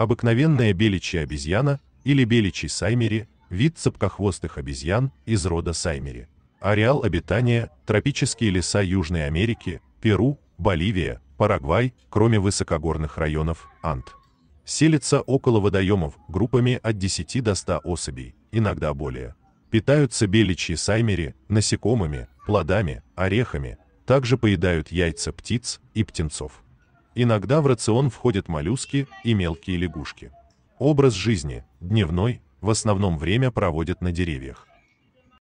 Обыкновенная беличья обезьяна или беличий саймери – вид цепкохвостых обезьян из рода саймери. Ареал обитания – тропические леса Южной Америки, Перу, Боливия, Парагвай, кроме высокогорных районов, Ант. Селятся около водоемов группами от 10 до 100 особей, иногда более. Питаются беличьи саймери, насекомыми, плодами, орехами, также поедают яйца птиц и птенцов. Иногда в рацион входят моллюски и мелкие лягушки. Образ жизни, дневной, в основном время проводят на деревьях.